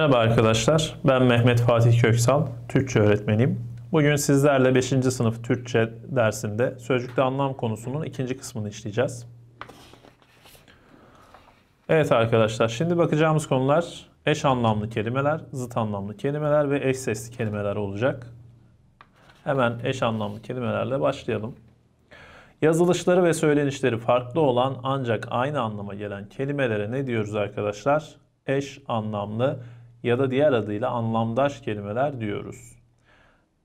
Merhaba arkadaşlar, ben Mehmet Fatih Köksal, Türkçe öğretmeniyim. Bugün sizlerle 5. sınıf Türkçe dersinde sözcükte anlam konusunun ikinci kısmını işleyeceğiz. Evet arkadaşlar, şimdi bakacağımız konular eş anlamlı kelimeler, zıt anlamlı kelimeler ve eş sesli kelimeler olacak. Hemen eş anlamlı kelimelerle başlayalım. Yazılışları ve söylenişleri farklı olan ancak aynı anlama gelen kelimelere ne diyoruz arkadaşlar? Eş anlamlı ya da diğer adıyla anlamdaş kelimeler diyoruz.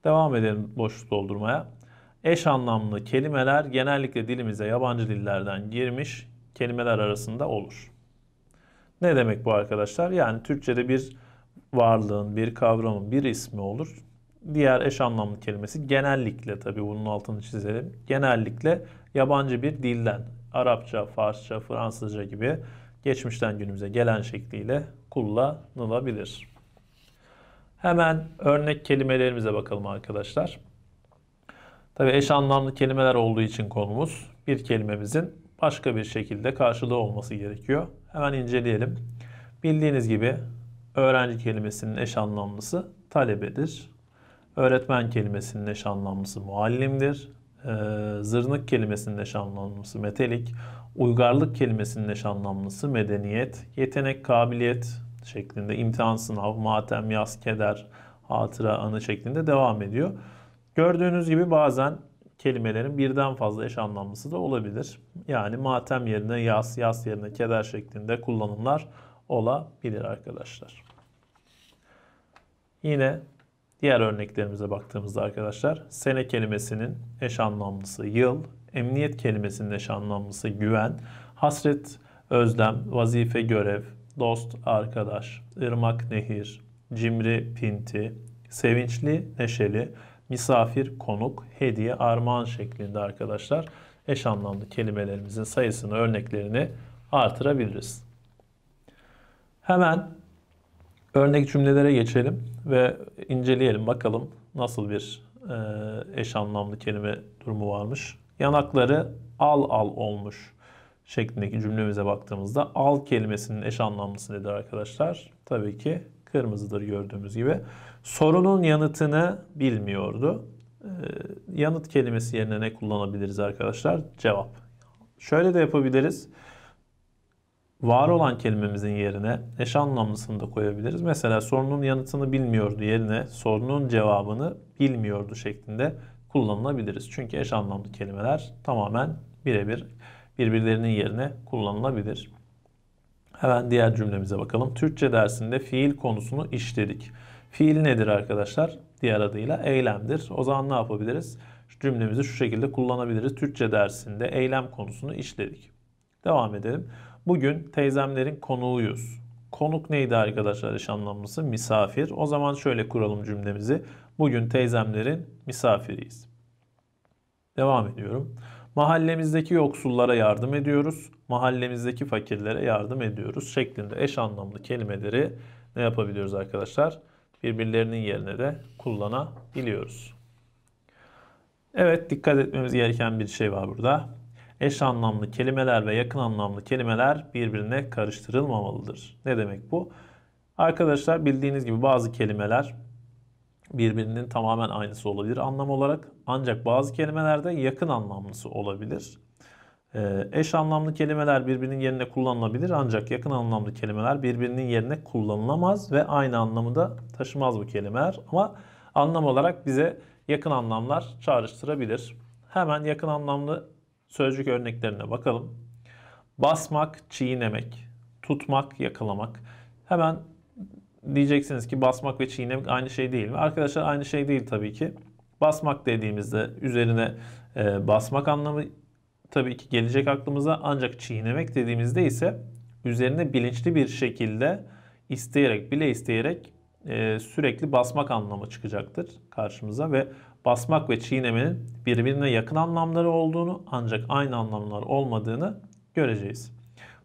Devam edelim boşluk doldurmaya. Eş anlamlı kelimeler genellikle dilimize yabancı dillerden girmiş kelimeler arasında olur. Ne demek bu arkadaşlar? Yani Türkçe'de bir varlığın, bir kavramın, bir ismi olur. Diğer eş anlamlı kelimesi genellikle tabi bunun altını çizelim. Genellikle yabancı bir dilden, Arapça, Farsça, Fransızca gibi geçmişten günümüze gelen şekliyle kullanılabilir. Hemen örnek kelimelerimize bakalım arkadaşlar. Tabi eş anlamlı kelimeler olduğu için konumuz bir kelimemizin başka bir şekilde karşılığı olması gerekiyor. Hemen inceleyelim. Bildiğiniz gibi öğrenci kelimesinin eş anlamlısı talebedir. Öğretmen kelimesinin eş anlamlısı muallimdir. Ee, zırnık kelimesinin eş anlamlısı metelik. Uygarlık kelimesinin eş anlamlısı medeniyet. Yetenek, kabiliyet, şeklinde imtihan sınav, matem, yaz, keder, hatıra, anı şeklinde devam ediyor. Gördüğünüz gibi bazen kelimelerin birden fazla eş anlamlısı da olabilir. Yani matem yerine yaz, yaz yerine keder şeklinde kullanımlar olabilir arkadaşlar. Yine diğer örneklerimize baktığımızda arkadaşlar sene kelimesinin eş anlamlısı yıl, emniyet kelimesinin eş anlamlısı güven, hasret, özlem, vazife, görev, dost, arkadaş, ırmak, nehir, cimri, pinti, sevinçli, neşeli, misafir, konuk, hediye, armağan şeklinde arkadaşlar eş anlamlı kelimelerimizin sayısını, örneklerini artırabiliriz. Hemen örnek cümlelere geçelim ve inceleyelim bakalım nasıl bir e, eş anlamlı kelime durumu varmış. Yanakları al al olmuş şeklindeki cümlemize baktığımızda al kelimesinin eş anlamlısı nedir arkadaşlar? Tabii ki kırmızıdır gördüğümüz gibi. Sorunun yanıtını bilmiyordu. Ee, yanıt kelimesi yerine ne kullanabiliriz arkadaşlar? Cevap. Şöyle de yapabiliriz. Var olan kelimemizin yerine eş anlamlısını da koyabiliriz. Mesela sorunun yanıtını bilmiyordu yerine sorunun cevabını bilmiyordu şeklinde kullanılabiliriz. Çünkü eş anlamlı kelimeler tamamen birebir birbirlerinin yerine kullanılabilir. Hemen diğer cümlemize bakalım. Türkçe dersinde fiil konusunu işledik. Fiil nedir arkadaşlar? Diğer adıyla eylemdir. O zaman ne yapabiliriz? Şu cümlemizi şu şekilde kullanabiliriz. Türkçe dersinde eylem konusunu işledik. Devam edelim. Bugün teyzemlerin konuğuyuz. Konuk neydi arkadaşlar eş anlamlısı? Misafir. O zaman şöyle kuralım cümlemizi. Bugün teyzemlerin misafiriyiz. Devam ediyorum. Mahallemizdeki yoksullara yardım ediyoruz. Mahallemizdeki fakirlere yardım ediyoruz şeklinde eş anlamlı kelimeleri ne yapabiliyoruz arkadaşlar? Birbirlerinin yerine de kullanabiliyoruz. Evet dikkat etmemiz gereken bir şey var burada. Eş anlamlı kelimeler ve yakın anlamlı kelimeler birbirine karıştırılmamalıdır. Ne demek bu? Arkadaşlar bildiğiniz gibi bazı kelimeler birbirinin tamamen aynısı olabilir anlam olarak. Ancak bazı kelimelerde yakın anlamlısı olabilir. Ee, eş anlamlı kelimeler birbirinin yerine kullanılabilir ancak yakın anlamlı kelimeler birbirinin yerine kullanılamaz ve aynı anlamı da taşımaz bu kelimeler. Ama anlam olarak bize yakın anlamlar çağrıştırabilir. Hemen yakın anlamlı sözcük örneklerine bakalım. Basmak, çiğnemek, tutmak, yakalamak. Hemen diyeceksiniz ki basmak ve çiğnemek aynı şey değil mi? Arkadaşlar aynı şey değil tabii ki. Basmak dediğimizde üzerine e, basmak anlamı tabii ki gelecek aklımıza ancak çiğnemek dediğimizde ise üzerine bilinçli bir şekilde isteyerek bile isteyerek e, sürekli basmak anlamı çıkacaktır karşımıza ve basmak ve çiğnemenin birbirine yakın anlamları olduğunu ancak aynı anlamlar olmadığını göreceğiz.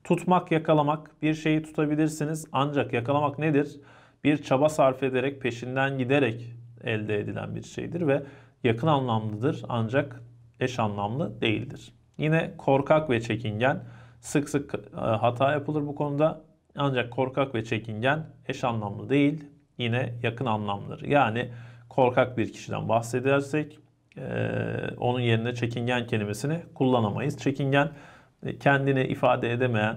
Tutmak, yakalamak. Bir şeyi tutabilirsiniz ancak yakalamak nedir? Bir çaba sarf ederek, peşinden giderek elde edilen bir şeydir ve yakın anlamlıdır ancak eş anlamlı değildir. Yine korkak ve çekingen sık sık e, hata yapılır bu konuda. Ancak korkak ve çekingen eş anlamlı değil, yine yakın anlamlıdır. Yani korkak bir kişiden bahsedersek e, onun yerine çekingen kelimesini kullanamayız. Çekingen kendini ifade edemeyen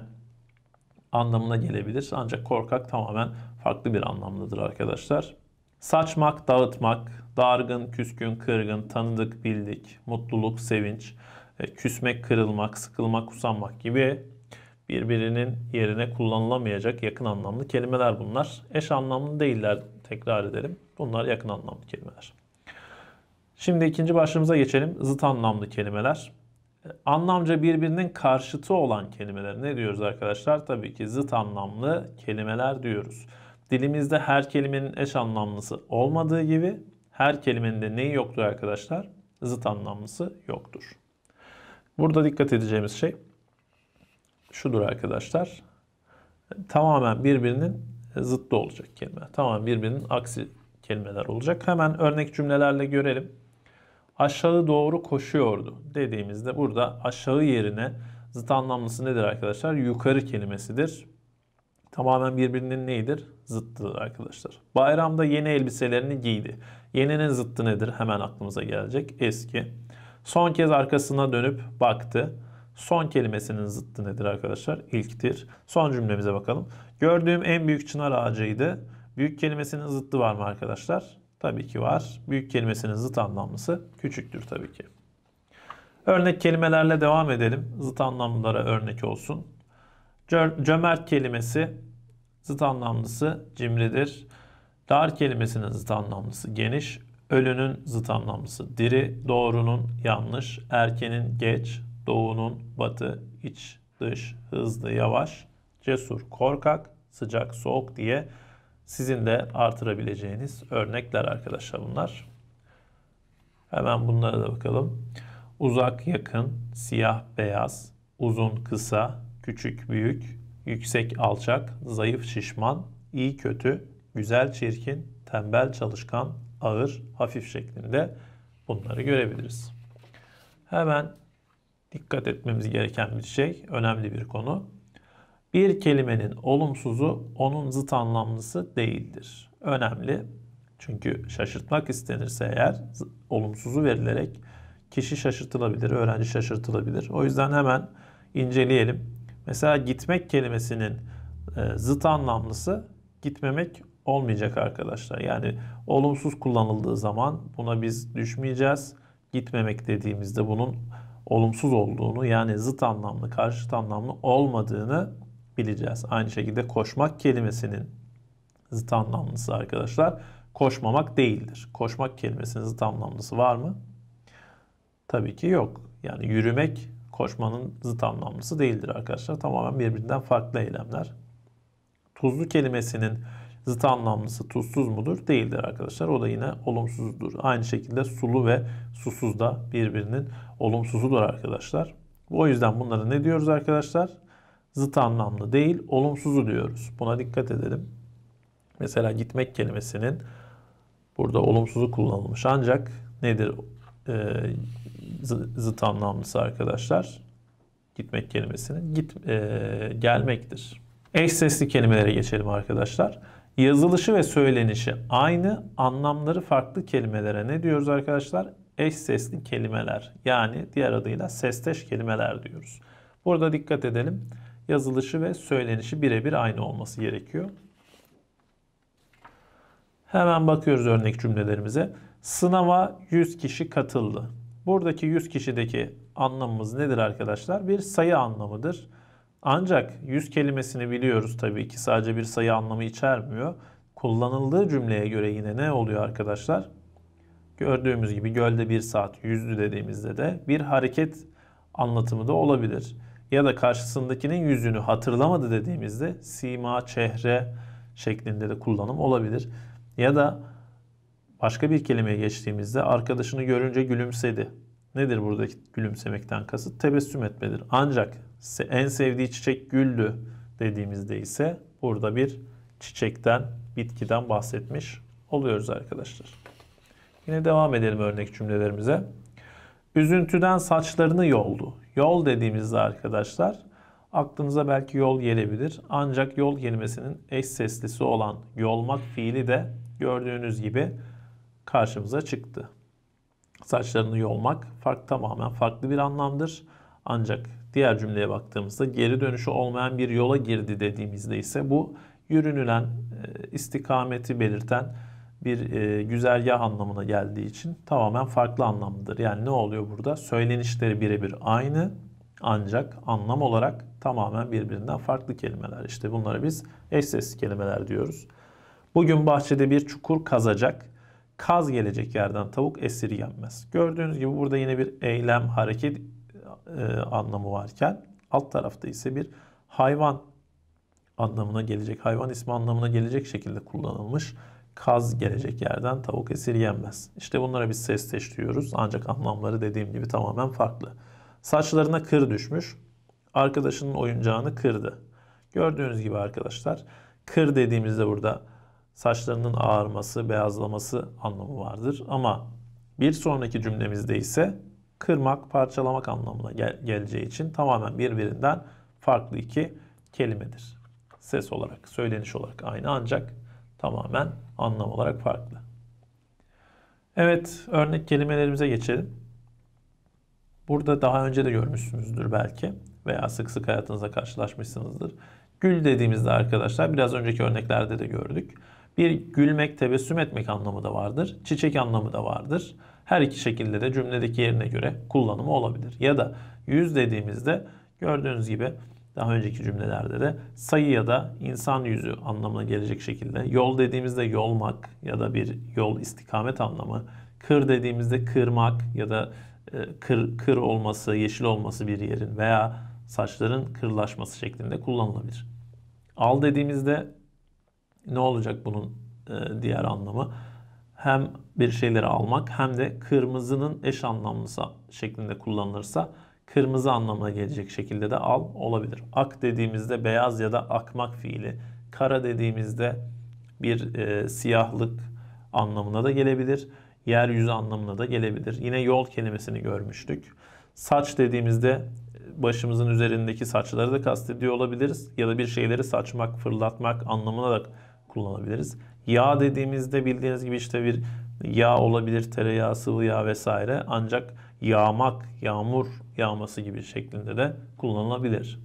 anlamına gelebilir. Ancak korkak tamamen farklı bir anlamdadır arkadaşlar. Saçmak, dağıtmak, dargın, küskün, kırgın, tanıdık, bildik, mutluluk, sevinç, e, küsmek, kırılmak, sıkılmak, usanmak gibi birbirinin yerine kullanılamayacak yakın anlamlı kelimeler bunlar. Eş anlamlı değiller tekrar edelim. Bunlar yakın anlamlı kelimeler. Şimdi ikinci başlığımıza geçelim. Zıt anlamlı kelimeler anlamca birbirinin karşıtı olan kelimeler ne diyoruz arkadaşlar? Tabii ki zıt anlamlı kelimeler diyoruz. Dilimizde her kelimenin eş anlamlısı olmadığı gibi her kelimenin de neyi yoktur arkadaşlar? Zıt anlamlısı yoktur. Burada dikkat edeceğimiz şey şudur arkadaşlar. Tamamen birbirinin zıttı olacak kelime. Tamamen birbirinin aksi kelimeler olacak. Hemen örnek cümlelerle görelim aşağı doğru koşuyordu dediğimizde burada aşağı yerine zıt anlamlısı nedir arkadaşlar? Yukarı kelimesidir. Tamamen birbirinin neyidir? Zıttıdır arkadaşlar. Bayramda yeni elbiselerini giydi. Yeninin zıttı nedir? Hemen aklımıza gelecek. Eski. Son kez arkasına dönüp baktı. Son kelimesinin zıttı nedir arkadaşlar? İlktir. Son cümlemize bakalım. Gördüğüm en büyük çınar ağacıydı. Büyük kelimesinin zıttı var mı arkadaşlar? Tabii ki var. Büyük kelimesinin zıt anlamlısı küçüktür tabii ki. Örnek kelimelerle devam edelim. Zıt anlamlara örnek olsun. cömert kelimesi zıt anlamlısı cimridir. Dar kelimesinin zıt anlamlısı geniş. Ölünün zıt anlamlısı diri, doğrunun yanlış, erkenin geç, doğunun batı, iç, dış, hızlı, yavaş, cesur, korkak, sıcak, soğuk diye sizin de artırabileceğiniz örnekler arkadaşlar bunlar. Hemen bunlara da bakalım. Uzak, yakın, siyah, beyaz, uzun, kısa, küçük, büyük, yüksek, alçak, zayıf, şişman, iyi, kötü, güzel, çirkin, tembel, çalışkan, ağır, hafif şeklinde bunları görebiliriz. Hemen dikkat etmemiz gereken bir şey, önemli bir konu. Bir kelimenin olumsuzu onun zıt anlamlısı değildir. Önemli. Çünkü şaşırtmak istenirse eğer olumsuzu verilerek kişi şaşırtılabilir, öğrenci şaşırtılabilir. O yüzden hemen inceleyelim. Mesela gitmek kelimesinin e, zıt anlamlısı gitmemek olmayacak arkadaşlar. Yani olumsuz kullanıldığı zaman buna biz düşmeyeceğiz. Gitmemek dediğimizde bunun olumsuz olduğunu yani zıt anlamlı, karşıt anlamlı olmadığını bileceğiz. Aynı şekilde koşmak kelimesinin zıt anlamlısı arkadaşlar koşmamak değildir. Koşmak kelimesinin zıt anlamlısı var mı? Tabii ki yok. Yani yürümek koşmanın zıt anlamlısı değildir arkadaşlar. Tamamen birbirinden farklı eylemler. Tuzlu kelimesinin zıt anlamlısı tuzsuz mudur? Değildir arkadaşlar. O da yine olumsuzdur. Aynı şekilde sulu ve susuz da birbirinin olumsuzudur arkadaşlar. O yüzden bunları ne diyoruz arkadaşlar? zıt anlamlı değil, olumsuzu diyoruz. Buna dikkat edelim. Mesela gitmek kelimesinin burada olumsuzu kullanılmış. Ancak nedir e, zıt anlamlısı arkadaşlar? Gitmek kelimesinin git e, gelmektir. Eş sesli kelimelere geçelim arkadaşlar. Yazılışı ve söylenişi aynı, anlamları farklı kelimelere ne diyoruz arkadaşlar? Eş sesli kelimeler. Yani diğer adıyla sesteş kelimeler diyoruz. Burada dikkat edelim yazılışı ve söylenişi birebir aynı olması gerekiyor. Hemen bakıyoruz örnek cümlelerimize. Sınava 100 kişi katıldı. Buradaki 100 kişideki anlamımız nedir arkadaşlar? Bir sayı anlamıdır. Ancak 100 kelimesini biliyoruz tabii ki sadece bir sayı anlamı içermiyor. Kullanıldığı cümleye göre yine ne oluyor arkadaşlar? Gördüğümüz gibi gölde bir saat yüzdü dediğimizde de bir hareket anlatımı da olabilir ya da karşısındakinin yüzünü hatırlamadı dediğimizde sima, çehre şeklinde de kullanım olabilir. Ya da başka bir kelimeye geçtiğimizde arkadaşını görünce gülümsedi. Nedir buradaki gülümsemekten kasıt? Tebessüm etmedir. Ancak en sevdiği çiçek güldü dediğimizde ise burada bir çiçekten, bitkiden bahsetmiş oluyoruz arkadaşlar. Yine devam edelim örnek cümlelerimize. Üzüntüden saçlarını yoldu. Yol dediğimizde arkadaşlar aklınıza belki yol gelebilir. Ancak yol kelimesinin eş seslisi olan yolmak fiili de gördüğünüz gibi karşımıza çıktı. Saçlarını yolmak fark tamamen farklı bir anlamdır. Ancak diğer cümleye baktığımızda geri dönüşü olmayan bir yola girdi dediğimizde ise bu yürünülen e, istikameti belirten bir e, güzergah anlamına geldiği için tamamen farklı anlamdır. Yani ne oluyor burada? Söylenişleri birebir aynı ancak anlam olarak tamamen birbirinden farklı kelimeler. İşte bunlara biz eş sesli kelimeler diyoruz. Bugün bahçede bir çukur kazacak. Kaz gelecek yerden tavuk esirgenmez. Gördüğünüz gibi burada yine bir eylem, hareket e, anlamı varken alt tarafta ise bir hayvan anlamına gelecek, hayvan ismi anlamına gelecek şekilde kullanılmış kaz gelecek yerden tavuk esirgenmez. İşte bunlara biz ses diyoruz ancak anlamları dediğim gibi tamamen farklı. Saçlarına kır düşmüş. Arkadaşının oyuncağını kırdı. Gördüğünüz gibi arkadaşlar kır dediğimizde burada saçlarının ağarması, beyazlaması anlamı vardır. Ama bir sonraki cümlemizde ise kırmak, parçalamak anlamına gel geleceği için tamamen birbirinden farklı iki kelimedir. Ses olarak, söyleniş olarak aynı ancak tamamen anlam olarak farklı. Evet, örnek kelimelerimize geçelim. Burada daha önce de görmüşsünüzdür belki veya sık sık hayatınızda karşılaşmışsınızdır. Gül dediğimizde arkadaşlar biraz önceki örneklerde de gördük. Bir gülmek, tebessüm etmek anlamı da vardır. Çiçek anlamı da vardır. Her iki şekilde de cümledeki yerine göre kullanımı olabilir. Ya da yüz dediğimizde gördüğünüz gibi daha önceki cümlelerde de sayı ya da insan yüzü anlamına gelecek şekilde yol dediğimizde yolmak ya da bir yol istikamet anlamı kır dediğimizde kırmak ya da e, kır, kır olması, yeşil olması bir yerin veya saçların kırlaşması şeklinde kullanılabilir. Al dediğimizde ne olacak bunun e, diğer anlamı? Hem bir şeyleri almak hem de kırmızının eş anlamlısı şeklinde kullanılırsa kırmızı anlamına gelecek şekilde de al olabilir. Ak dediğimizde beyaz ya da akmak fiili, kara dediğimizde bir e, siyahlık anlamına da gelebilir. Yeryüzü anlamına da gelebilir. Yine yol kelimesini görmüştük. Saç dediğimizde e, başımızın üzerindeki saçları da kastediyor olabiliriz. Ya da bir şeyleri saçmak, fırlatmak anlamına da kullanabiliriz. Yağ dediğimizde bildiğiniz gibi işte bir yağ olabilir, tereyağı, sıvı yağ vesaire. Ancak yağmak, yağmur yağması gibi şeklinde de kullanılabilir.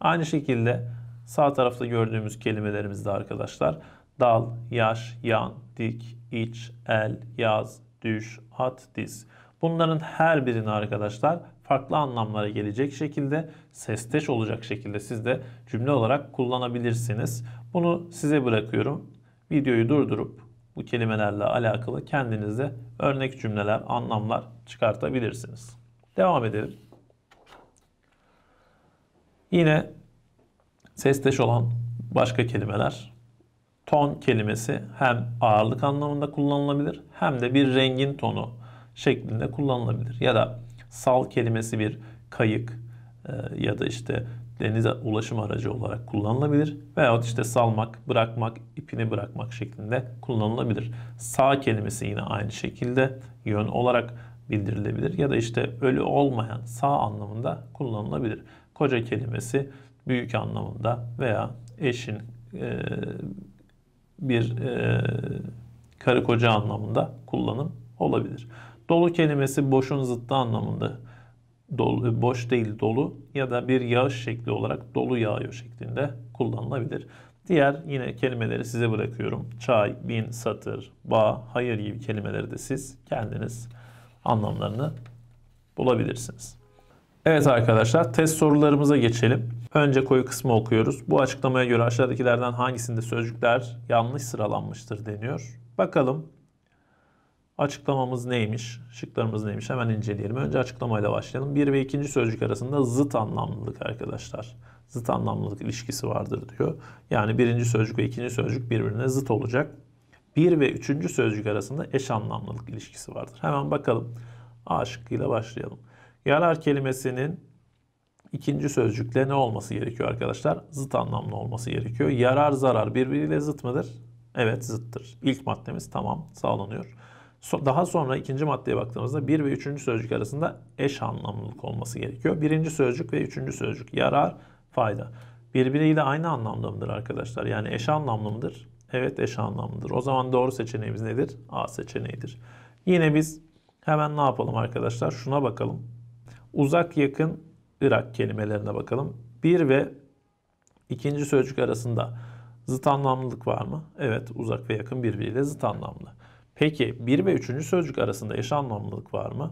Aynı şekilde sağ tarafta gördüğümüz kelimelerimizde arkadaşlar dal, yaş, yan, dik, iç, el, yaz, düş, at, diz. Bunların her birini arkadaşlar farklı anlamlara gelecek şekilde sesteş olacak şekilde siz de cümle olarak kullanabilirsiniz. Bunu size bırakıyorum. Videoyu durdurup bu kelimelerle alakalı kendinize örnek cümleler, anlamlar çıkartabilirsiniz. Devam edelim. Yine sesteş olan başka kelimeler. Ton kelimesi hem ağırlık anlamında kullanılabilir hem de bir rengin tonu şeklinde kullanılabilir. Ya da sal kelimesi bir kayık e, ya da işte denize ulaşım aracı olarak kullanılabilir veya işte salmak, bırakmak, ipini bırakmak şeklinde kullanılabilir. Sağ kelimesi yine aynı şekilde yön olarak bildirilebilir ya da işte ölü olmayan sağ anlamında kullanılabilir. Koca kelimesi büyük anlamında veya eşin e, bir e, karı koca anlamında kullanım olabilir. Dolu kelimesi boşun zıttı anlamında dolu, boş değil dolu ya da bir yağış şekli olarak dolu yağıyor şeklinde kullanılabilir. Diğer yine kelimeleri size bırakıyorum. Çay, bin, satır, bağ, hayır gibi kelimeleri de siz kendiniz anlamlarını bulabilirsiniz. Evet arkadaşlar test sorularımıza geçelim. Önce koyu kısmı okuyoruz. Bu açıklamaya göre aşağıdakilerden hangisinde sözcükler yanlış sıralanmıştır deniyor. Bakalım Açıklamamız neymiş? Şıklarımız neymiş? Hemen inceleyelim. Önce açıklamayla başlayalım. Bir ve ikinci sözcük arasında zıt anlamlılık arkadaşlar. Zıt anlamlılık ilişkisi vardır diyor. Yani birinci sözcük ve ikinci sözcük birbirine zıt olacak. Bir ve üçüncü sözcük arasında eş anlamlılık ilişkisi vardır. Hemen bakalım. A şıkkıyla başlayalım. Yarar kelimesinin ikinci sözcükle ne olması gerekiyor arkadaşlar? Zıt anlamlı olması gerekiyor. Yarar zarar birbiriyle zıt mıdır? Evet zıttır. İlk maddemiz tamam sağlanıyor. Daha sonra ikinci maddeye baktığımızda bir ve üçüncü sözcük arasında eş anlamlılık olması gerekiyor. Birinci sözcük ve üçüncü sözcük yarar, fayda. Birbiriyle aynı anlamda mıdır arkadaşlar? Yani eş anlamlı mıdır? Evet eş anlamlıdır. O zaman doğru seçeneğimiz nedir? A seçeneğidir. Yine biz hemen ne yapalım arkadaşlar? Şuna bakalım. Uzak yakın Irak kelimelerine bakalım. Bir ve ikinci sözcük arasında zıt anlamlılık var mı? Evet uzak ve yakın birbiriyle zıt anlamlı. Peki 1 ve 3. sözcük arasında eş anlamlılık var mı?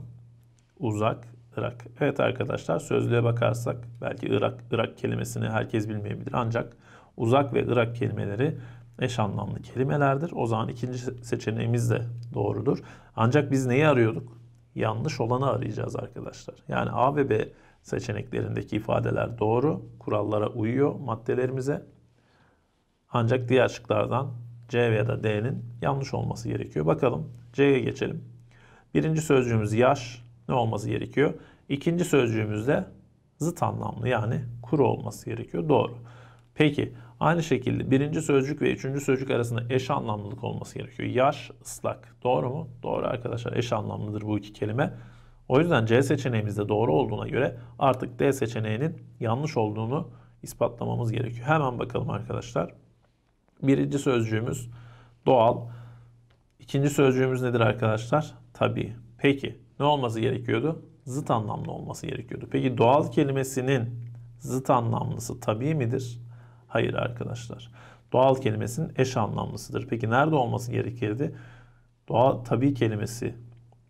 Uzak, Irak. Evet arkadaşlar sözlüğe bakarsak belki Irak, Irak kelimesini herkes bilmeyebilir. Ancak uzak ve Irak kelimeleri eş anlamlı kelimelerdir. O zaman ikinci seçeneğimiz de doğrudur. Ancak biz neyi arıyorduk? Yanlış olanı arayacağız arkadaşlar. Yani A ve B seçeneklerindeki ifadeler doğru, kurallara uyuyor maddelerimize. Ancak diğer şıklardan C ya da D'nin yanlış olması gerekiyor. Bakalım C'ye geçelim. Birinci sözcüğümüz yaş ne olması gerekiyor? İkinci sözcüğümüz de zıt anlamlı yani kuru olması gerekiyor. Doğru. Peki aynı şekilde birinci sözcük ve üçüncü sözcük arasında eş anlamlılık olması gerekiyor. Yaş, ıslak. Doğru mu? Doğru arkadaşlar. Eş anlamlıdır bu iki kelime. O yüzden C seçeneğimizde doğru olduğuna göre artık D seçeneğinin yanlış olduğunu ispatlamamız gerekiyor. Hemen bakalım arkadaşlar. Birinci sözcüğümüz doğal. İkinci sözcüğümüz nedir arkadaşlar? Tabii. Peki ne olması gerekiyordu? Zıt anlamlı olması gerekiyordu. Peki doğal kelimesinin zıt anlamlısı tabii midir? Hayır arkadaşlar. Doğal kelimesinin eş anlamlısıdır. Peki nerede olması gerekirdi? Doğal tabii kelimesi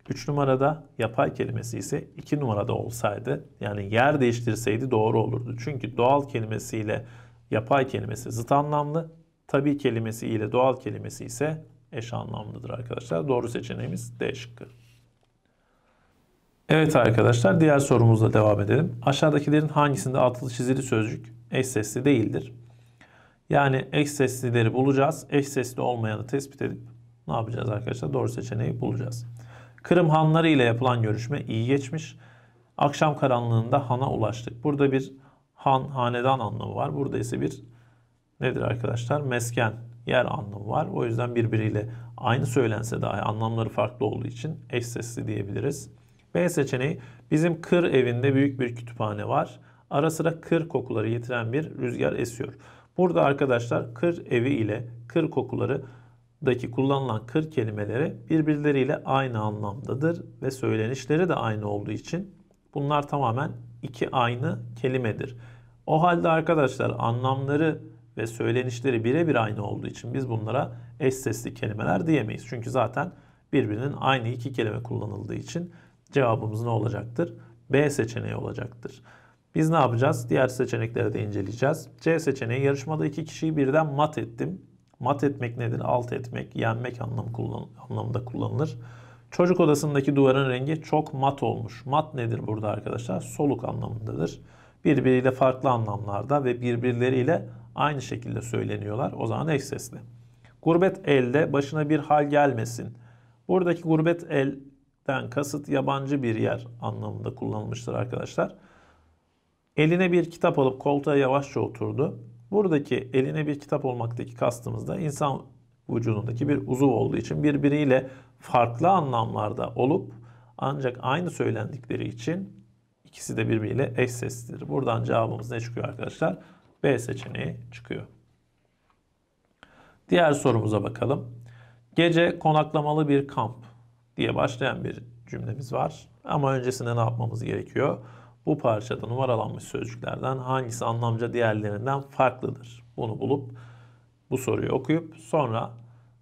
3 numarada, yapay kelimesi ise 2 numarada olsaydı yani yer değiştirseydi doğru olurdu. Çünkü doğal kelimesiyle yapay kelimesi zıt anlamlı. Tabi kelimesi ile doğal kelimesi ise eş anlamlıdır arkadaşlar. Doğru seçeneğimiz D şıkkı. Evet arkadaşlar diğer sorumuzla devam edelim. Aşağıdakilerin hangisinde altılı çizili sözcük eş sesli değildir? Yani eş seslileri bulacağız. Eş sesli olmayanı tespit edip ne yapacağız arkadaşlar? Doğru seçeneği bulacağız. Kırım hanları ile yapılan görüşme iyi geçmiş. Akşam karanlığında hana ulaştık. Burada bir han, hanedan anlamı var. Burada ise bir nedir arkadaşlar? Mesken, yer anlamı var. O yüzden birbiriyle aynı söylense dahi anlamları farklı olduğu için eş sesli diyebiliriz. B seçeneği bizim kır evinde büyük bir kütüphane var. Ara sıra kır kokuları yitiren bir rüzgar esiyor. Burada arkadaşlar kır evi ile kır kokuları daki kullanılan kır kelimeleri birbirleriyle aynı anlamdadır ve söylenişleri de aynı olduğu için bunlar tamamen iki aynı kelimedir. O halde arkadaşlar anlamları ve söylenişleri birebir aynı olduğu için biz bunlara eş sesli kelimeler diyemeyiz. Çünkü zaten birbirinin aynı iki kelime kullanıldığı için cevabımız ne olacaktır? B seçeneği olacaktır. Biz ne yapacağız? Diğer seçenekleri de inceleyeceğiz. C seçeneği yarışmada iki kişiyi birden mat ettim. Mat etmek nedir? Alt etmek, yenmek anlam kullan anlamında kullanılır. Çocuk odasındaki duvarın rengi çok mat olmuş. Mat nedir burada arkadaşlar? Soluk anlamındadır. Birbiriyle farklı anlamlarda ve birbirleriyle aynı şekilde söyleniyorlar. O zaman ek sesli. Gurbet elde başına bir hal gelmesin. Buradaki gurbet elden kasıt yabancı bir yer anlamında kullanılmıştır arkadaşlar. Eline bir kitap alıp koltuğa yavaşça oturdu. Buradaki eline bir kitap olmaktaki kastımızda insan vücudundaki bir uzuv olduğu için birbiriyle farklı anlamlarda olup ancak aynı söylendikleri için ikisi de birbiriyle eş seslidir. Buradan cevabımız ne çıkıyor arkadaşlar? B seçeneği çıkıyor. Diğer sorumuza bakalım. Gece konaklamalı bir kamp diye başlayan bir cümlemiz var. Ama öncesinde ne yapmamız gerekiyor? Bu parçada numaralanmış sözcüklerden hangisi anlamca diğerlerinden farklıdır? Bunu bulup bu soruyu okuyup sonra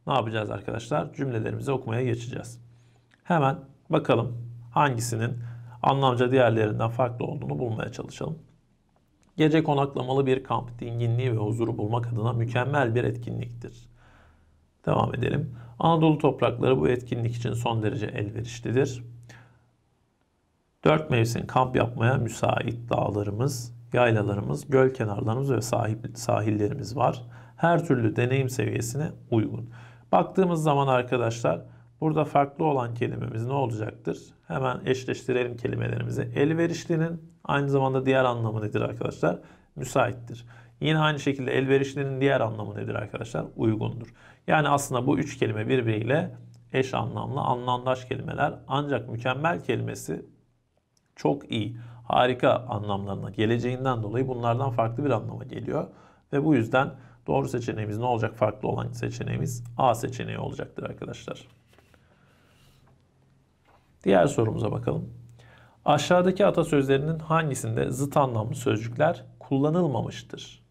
ne yapacağız arkadaşlar? Cümlelerimizi okumaya geçeceğiz. Hemen bakalım hangisinin anlamca diğerlerinden farklı olduğunu bulmaya çalışalım. Gece konaklamalı bir kamp dinginliği ve huzuru bulmak adına mükemmel bir etkinliktir. Devam edelim. Anadolu toprakları bu etkinlik için son derece elverişlidir. Dört mevsim kamp yapmaya müsait dağlarımız, yaylalarımız, göl kenarlarımız ve sahil, sahillerimiz var. Her türlü deneyim seviyesine uygun. Baktığımız zaman arkadaşlar burada farklı olan kelimemiz ne olacaktır? Hemen eşleştirelim kelimelerimizi. Elverişlinin Aynı zamanda diğer anlamı nedir arkadaşlar? Müsaittir. Yine aynı şekilde elverişlinin diğer anlamı nedir arkadaşlar? Uygundur. Yani aslında bu üç kelime birbiriyle eş anlamlı, anlamdaş kelimeler. Ancak mükemmel kelimesi çok iyi, harika anlamlarına geleceğinden dolayı bunlardan farklı bir anlama geliyor. Ve bu yüzden doğru seçeneğimiz ne olacak? Farklı olan seçeneğimiz A seçeneği olacaktır arkadaşlar. Diğer sorumuza bakalım. Aşağıdaki atasözlerinin hangisinde zıt anlamlı sözcükler kullanılmamıştır?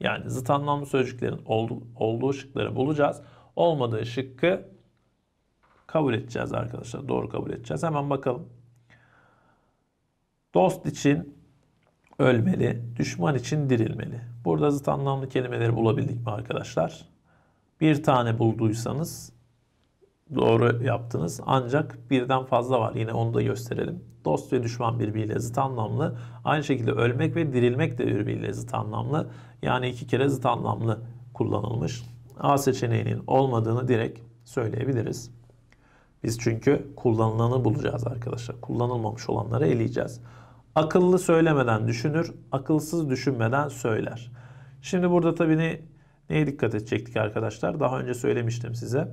Yani zıt anlamlı sözcüklerin olduğu şıkları bulacağız. Olmadığı şıkkı kabul edeceğiz arkadaşlar. Doğru kabul edeceğiz. Hemen bakalım. Dost için ölmeli, düşman için dirilmeli. Burada zıt anlamlı kelimeleri bulabildik mi arkadaşlar? Bir tane bulduysanız Doğru yaptınız. Ancak birden fazla var. Yine onu da gösterelim. Dost ve düşman birbiriyle zıt anlamlı. Aynı şekilde ölmek ve dirilmek de birbiriyle zıt anlamlı. Yani iki kere zıt anlamlı kullanılmış. A seçeneğinin olmadığını direkt söyleyebiliriz. Biz çünkü kullanılanı bulacağız arkadaşlar. Kullanılmamış olanları eleyeceğiz. Akıllı söylemeden düşünür, akılsız düşünmeden söyler. Şimdi burada tabii ne, neye dikkat edecektik arkadaşlar? Daha önce söylemiştim size.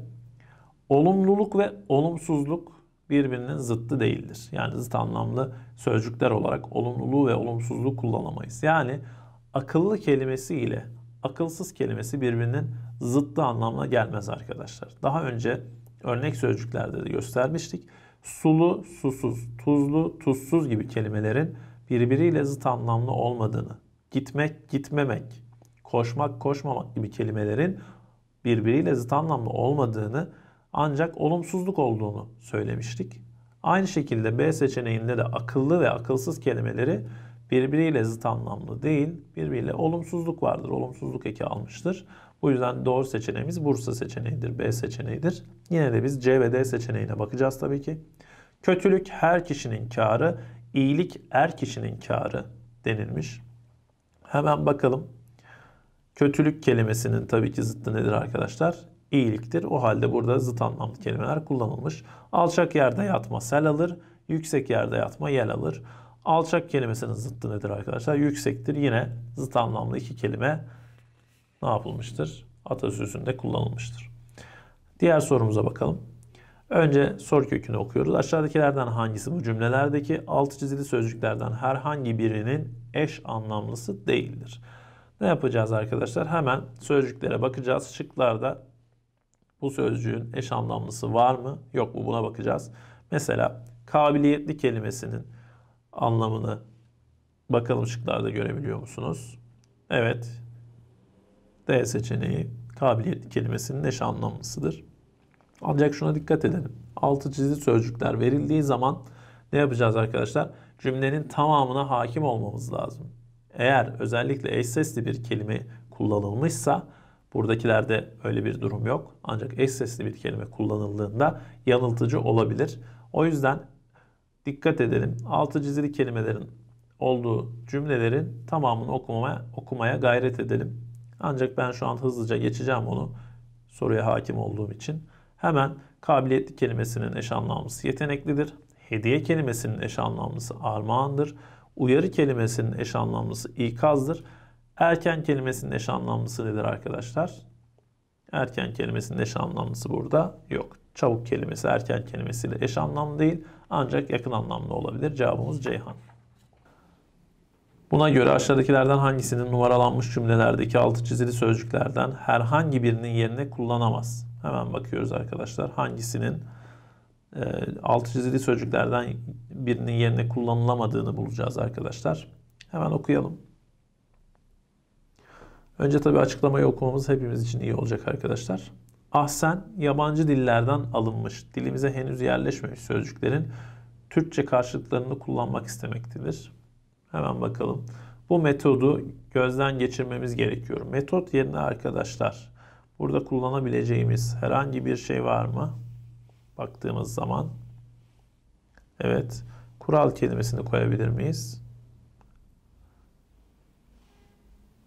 Olumluluk ve olumsuzluk birbirinin zıttı değildir. Yani zıt anlamlı sözcükler olarak olumluluğu ve olumsuzluğu kullanamayız. Yani akıllı kelimesi ile akılsız kelimesi birbirinin zıttı anlamına gelmez arkadaşlar. Daha önce örnek sözcüklerde de göstermiştik. Sulu, susuz, tuzlu, tuzsuz gibi kelimelerin birbiriyle zıt anlamlı olmadığını, gitmek, gitmemek, koşmak, koşmamak gibi kelimelerin birbiriyle zıt anlamlı olmadığını ancak olumsuzluk olduğunu söylemiştik. Aynı şekilde B seçeneğinde de akıllı ve akılsız kelimeleri birbiriyle zıt anlamlı değil, birbiriyle olumsuzluk vardır. Olumsuzluk eki almıştır. Bu yüzden doğru seçeneğimiz Bursa seçeneğidir, B seçeneğidir. Yine de biz C ve D seçeneğine bakacağız tabii ki. Kötülük her kişinin karı, iyilik er kişinin karı denilmiş. Hemen bakalım. Kötülük kelimesinin tabii ki zıttı nedir arkadaşlar? iyiliktir. O halde burada zıt anlamlı kelimeler kullanılmış. Alçak yerde yatma sel alır, yüksek yerde yatma yel alır. Alçak kelimesinin zıttı nedir arkadaşlar? Yüksektir. Yine zıt anlamlı iki kelime ne yapılmıştır? Atasözünde kullanılmıştır. Diğer sorumuza bakalım. Önce soru kökünü okuyoruz. Aşağıdakilerden hangisi bu cümlelerdeki altı çizili sözcüklerden herhangi birinin eş anlamlısı değildir? Ne yapacağız arkadaşlar? Hemen sözcüklere bakacağız. Şıklarda bu sözcüğün eş anlamlısı var mı? Yok mu? Buna bakacağız. Mesela kabiliyetli kelimesinin anlamını bakalım şıklarda görebiliyor musunuz? Evet. D seçeneği kabiliyetli kelimesinin eş anlamlısıdır. Ancak şuna dikkat edelim. Altı çizili sözcükler verildiği zaman ne yapacağız arkadaşlar? Cümlenin tamamına hakim olmamız lazım. Eğer özellikle eş sesli bir kelime kullanılmışsa Buradakilerde öyle bir durum yok. Ancak eş sesli bir kelime kullanıldığında yanıltıcı olabilir. O yüzden dikkat edelim. Altı çizili kelimelerin olduğu cümlelerin tamamını okumaya, okumaya gayret edelim. Ancak ben şu an hızlıca geçeceğim onu soruya hakim olduğum için. Hemen kabiliyetli kelimesinin eş anlamlısı yeteneklidir. Hediye kelimesinin eş anlamlısı armağandır. Uyarı kelimesinin eş anlamlısı ikazdır. Erken kelimesinin eş anlamlısı nedir arkadaşlar? Erken kelimesinin eş anlamlısı burada yok. Çabuk kelimesi erken kelimesiyle eş anlamlı değil ancak yakın anlamlı olabilir. Cevabımız Ceyhan. Buna göre aşağıdakilerden hangisinin numaralanmış cümlelerdeki altı çizili sözcüklerden herhangi birinin yerine kullanamaz? Hemen bakıyoruz arkadaşlar. Hangisinin e, altı çizili sözcüklerden birinin yerine kullanılamadığını bulacağız arkadaşlar. Hemen okuyalım. Önce tabii açıklamayı okumamız hepimiz için iyi olacak arkadaşlar. Ahsen yabancı dillerden alınmış, dilimize henüz yerleşmemiş sözcüklerin Türkçe karşılıklarını kullanmak istemektedir. Hemen bakalım. Bu metodu gözden geçirmemiz gerekiyor. Metot yerine arkadaşlar burada kullanabileceğimiz herhangi bir şey var mı? Baktığımız zaman evet kural kelimesini koyabilir miyiz?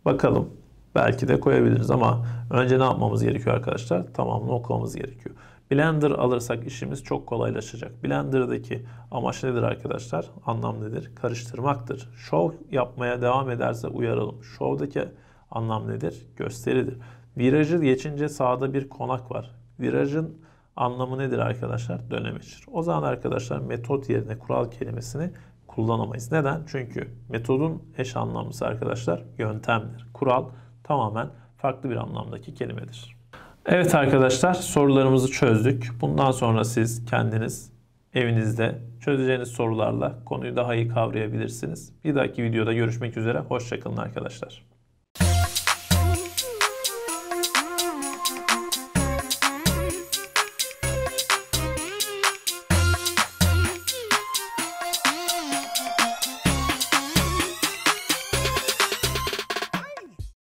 Bakalım. Belki de koyabiliriz ama önce ne yapmamız gerekiyor arkadaşlar? Tamamını okumamız gerekiyor. Blender alırsak işimiz çok kolaylaşacak. Blender'daki amaç nedir arkadaşlar? Anlam nedir? Karıştırmaktır. Show yapmaya devam ederse uyaralım. Show'daki anlam nedir? Gösteridir. Virajı geçince sağda bir konak var. Virajın anlamı nedir arkadaşlar? Dönemeçtir. O zaman arkadaşlar metot yerine kural kelimesini kullanamayız. Neden? Çünkü metodun eş anlamlısı arkadaşlar yöntemdir. Kural tamamen farklı bir anlamdaki kelimedir. Evet arkadaşlar sorularımızı çözdük. Bundan sonra siz kendiniz evinizde çözeceğiniz sorularla konuyu daha iyi kavrayabilirsiniz. Bir dahaki videoda görüşmek üzere. Hoşçakalın arkadaşlar.